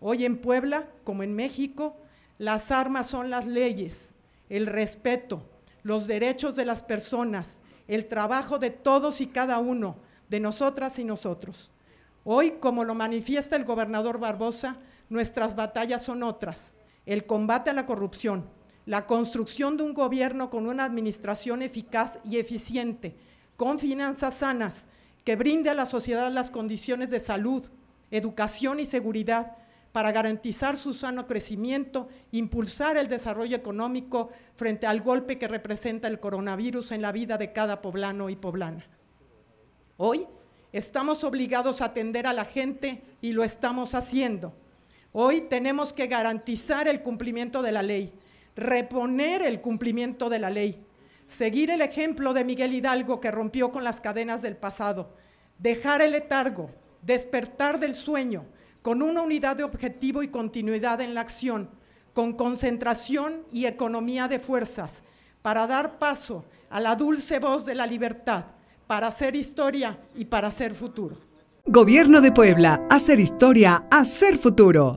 Hoy en Puebla, como en México, las armas son las leyes, el respeto, los derechos de las personas, el trabajo de todos y cada uno, de nosotras y nosotros. Hoy, como lo manifiesta el gobernador Barbosa, nuestras batallas son otras, el combate a la corrupción, la construcción de un gobierno con una administración eficaz y eficiente, con finanzas sanas, que brinde a la sociedad las condiciones de salud, educación y seguridad para garantizar su sano crecimiento, impulsar el desarrollo económico frente al golpe que representa el coronavirus en la vida de cada poblano y poblana. Hoy estamos obligados a atender a la gente y lo estamos haciendo. Hoy tenemos que garantizar el cumplimiento de la ley, reponer el cumplimiento de la ley, seguir el ejemplo de Miguel Hidalgo que rompió con las cadenas del pasado, dejar el letargo, despertar del sueño, con una unidad de objetivo y continuidad en la acción, con concentración y economía de fuerzas, para dar paso a la dulce voz de la libertad, para hacer historia y para hacer futuro. Gobierno de Puebla, hacer historia, hacer futuro.